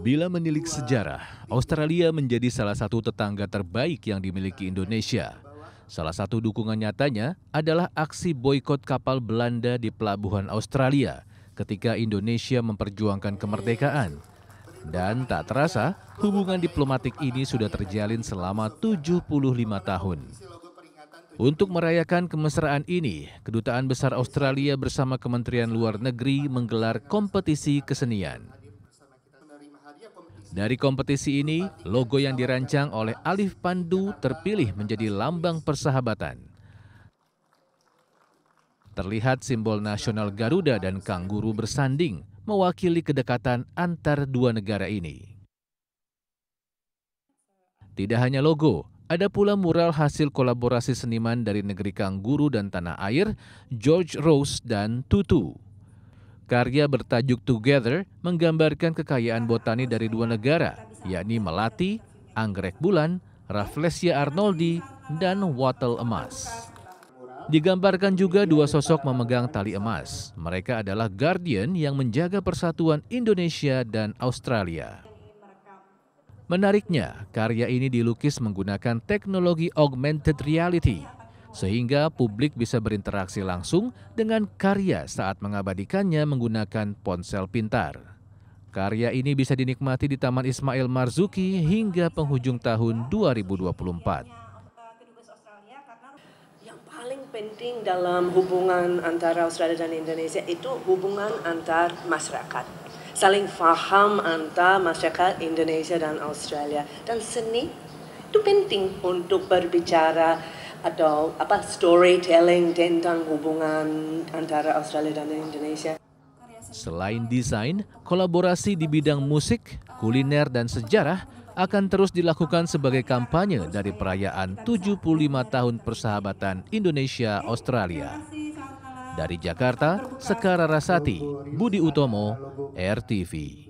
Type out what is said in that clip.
Bila menilik sejarah, Australia menjadi salah satu tetangga terbaik yang dimiliki Indonesia. Salah satu dukungan nyatanya adalah aksi boykot kapal Belanda di pelabuhan Australia ketika Indonesia memperjuangkan kemerdekaan. Dan tak terasa, hubungan diplomatik ini sudah terjalin selama 75 tahun. Untuk merayakan kemesraan ini, Kedutaan Besar Australia bersama Kementerian Luar Negeri menggelar kompetisi kesenian. Dari kompetisi ini, logo yang dirancang oleh Alif Pandu terpilih menjadi lambang persahabatan. Terlihat simbol nasional Garuda dan Kangguru bersanding mewakili kedekatan antar dua negara ini. Tidak hanya logo, ada pula mural hasil kolaborasi seniman dari negeri kangguru dan tanah air, George Rose dan Tutu. Karya bertajuk Together menggambarkan kekayaan botani dari dua negara, yakni melati, anggrek bulan, Rafflesia arnoldi, dan wattle emas. Digambarkan juga dua sosok memegang tali emas. Mereka adalah guardian yang menjaga persatuan Indonesia dan Australia. Menariknya, karya ini dilukis menggunakan teknologi augmented reality, sehingga publik bisa berinteraksi langsung dengan karya saat mengabadikannya menggunakan ponsel pintar. Karya ini bisa dinikmati di Taman Ismail Marzuki hingga penghujung tahun 2024 penting dalam hubungan antara Australia dan Indonesia itu hubungan antar masyarakat. Saling faham antar masyarakat Indonesia dan Australia. Dan seni itu penting untuk berbicara atau apa storytelling tentang hubungan antara Australia dan Indonesia. Selain desain, kolaborasi di bidang musik, kuliner, dan sejarah akan terus dilakukan sebagai kampanye dari perayaan 75 tahun persahabatan Indonesia-Australia. Dari Jakarta, Sekara Rasati, Budi Utomo, RTV.